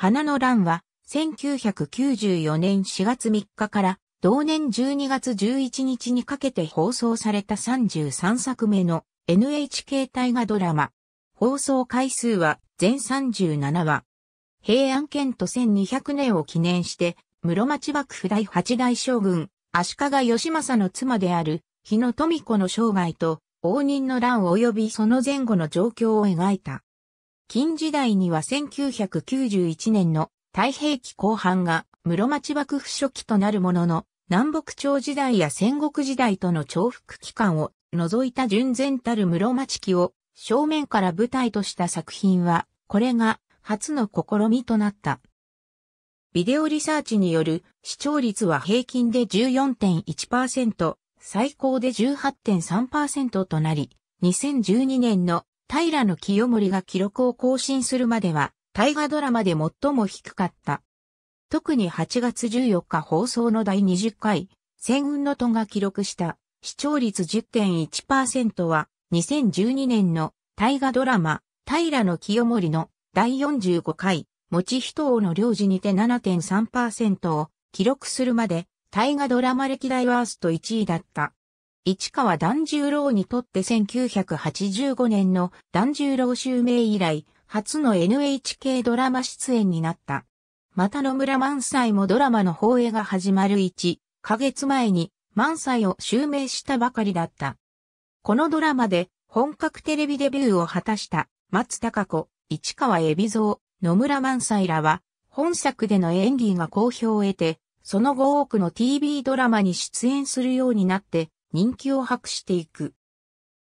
花の乱は、1994年4月3日から同年12月11日にかけて放送された33作目の NHK 大河ドラマ。放送回数は全37話。平安県と1200年を記念して、室町幕府第8代将軍、足利義政の妻である、日野富子の生涯と、応仁の乱及びその前後の状況を描いた。近時代には1991年の太平記後半が室町幕府初期となるものの、南北朝時代や戦国時代との重複期間を除いた純然たる室町期を正面から舞台とした作品は、これが初の試みとなった。ビデオリサーチによる視聴率は平均で14.1%、最高で18.3%となり、2012年の平の清盛が記録を更新するまでは、大河ドラマで最も低かった。特に8月14日放送の第20回、戦雲の戸が記録した視聴率10.1%は、2012年の大河ドラマ、平の清盛の第45回、持人王の領事にて7.3%を記録するまで、大河ドラマ歴代ワースト1位だった。市川團十郎にとって1985年の團十郎襲名以来、初の NHK ドラマ出演になった。また野村萬斎もドラマの放映が始まる1ヶ月前に萬斎を襲名したばかりだった。このドラマで本格テレビデビューを果たした松高子、市川海老蔵、野村萬斎らは本作での演技が好評を得て、その後多くの TV ドラマに出演するようになって、人気を博していく。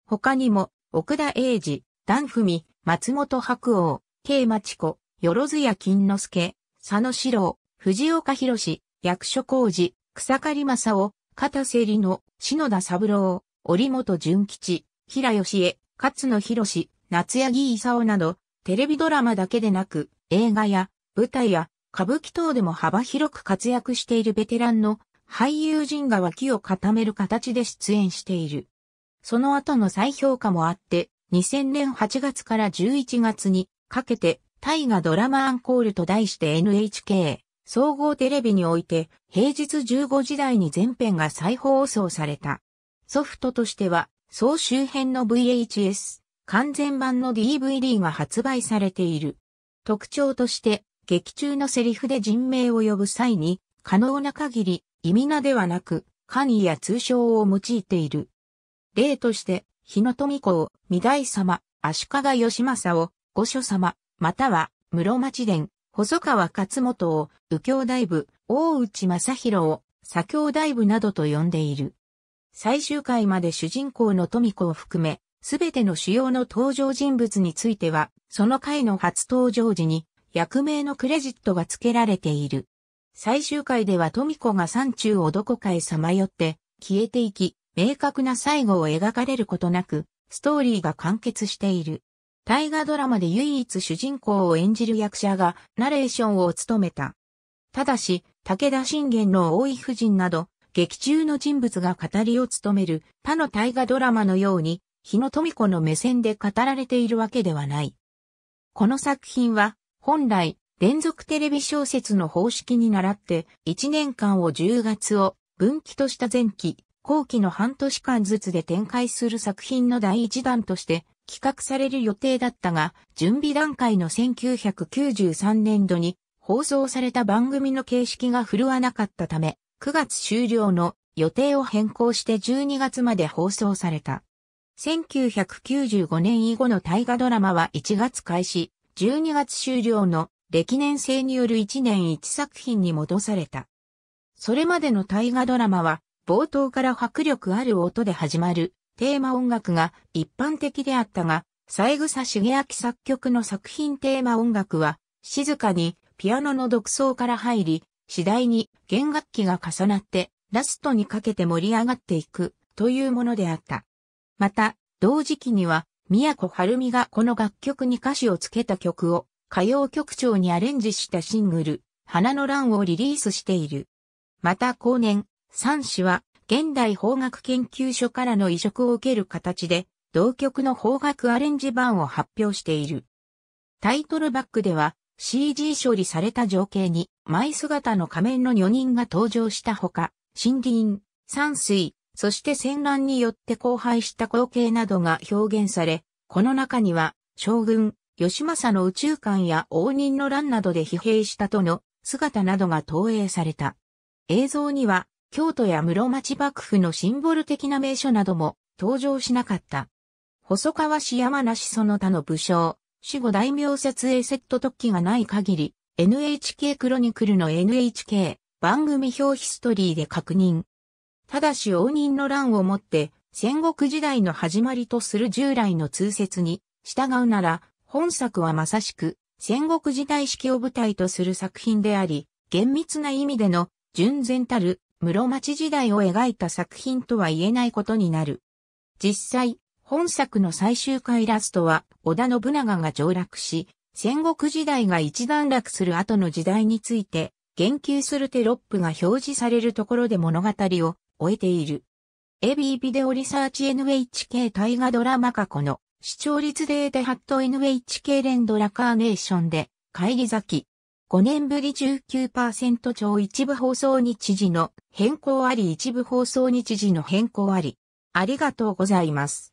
他にも、奥田英二、段文、松本白鸚、慶町子、よろずや金之助、佐野史郎、藤岡博役所工事、草刈正夫、片瀬里の、篠田三郎、織本純吉、平吉江、勝野博夏柳勲など、テレビドラマだけでなく、映画や、舞台や、歌舞伎等でも幅広く活躍しているベテランの俳優陣が脇を固める形で出演している。その後の再評価もあって、2000年8月から11月にかけて、大河ドラマアンコールと題して NHK、総合テレビにおいて、平日15時台に全編が再放送された。ソフトとしては、総周辺の VHS、完全版の DVD が発売されている。特徴として、劇中のセリフで人名を呼ぶ際に、可能な限り意味名ではなく、官位や通称を用いている。例として、日野富子を、御台様、足利義政を、御所様、または、室町殿、細川勝元を、右京大部、大内正宏を、左京大部などと呼んでいる。最終回まで主人公の富子を含め、すべての主要の登場人物については、その回の初登場時に、役名のクレジットが付けられている。最終回では富子が山中をどこかへさまよって消えていき、明確な最後を描かれることなく、ストーリーが完結している。大河ドラマで唯一主人公を演じる役者がナレーションを務めた。ただし、武田信玄の大井夫人など、劇中の人物が語りを務める他の大河ドラマのように、日野富子の目線で語られているわけではない。この作品は、本来、連続テレビ小説の方式に倣って、1年間を10月を分岐とした前期、後期の半年間ずつで展開する作品の第一弾として企画される予定だったが、準備段階の1993年度に放送された番組の形式が振るわなかったため、9月終了の予定を変更して12月まで放送された。1995年以後の大河ドラマは1月開始、12月終了の歴年制による1年1作品に戻された。それまでの大河ドラマは、冒頭から迫力ある音で始まる、テーマ音楽が一般的であったが、三枝茂明作曲の作品テーマ音楽は、静かにピアノの独奏から入り、次第に弦楽器が重なって、ラストにかけて盛り上がっていくというものであった。また、同時期には、宮古晴美がこの楽曲に歌詞をつけた曲を歌謡曲調にアレンジしたシングル、花の乱をリリースしている。また後年、三氏は現代邦楽研究所からの移植を受ける形で、同曲の邦楽アレンジ版を発表している。タイトルバックでは CG 処理された情景に舞姿の仮面の女人が登場したほか、森林、山水、そして戦乱によって荒廃した光景などが表現され、この中には将軍、義政の宇宙観や応仁の乱などで疲弊したとの姿などが投影された。映像には、京都や室町幕府のシンボル的な名所なども登場しなかった。細川氏山梨その他の武将、死後大名撮影セット特記がない限り、NHK クロニクルの NHK 番組表ヒストリーで確認。ただし応仁の乱をもって、戦国時代の始まりとする従来の通説に、従うなら、本作はまさしく戦国時代式を舞台とする作品であり、厳密な意味での純然たる室町時代を描いた作品とは言えないことになる。実際、本作の最終回ラストは織田信長が上洛し、戦国時代が一段落する後の時代について、言及するテロップが表示されるところで物語を終えている。エビビデオリサーチ NHK 大河ドラマ過去の視聴率データハット NHK 連ドラカーネーションで、帰り咲き。5年ぶり19%超一部放送日時の変更あり一部放送日時の変更あり。ありがとうございます。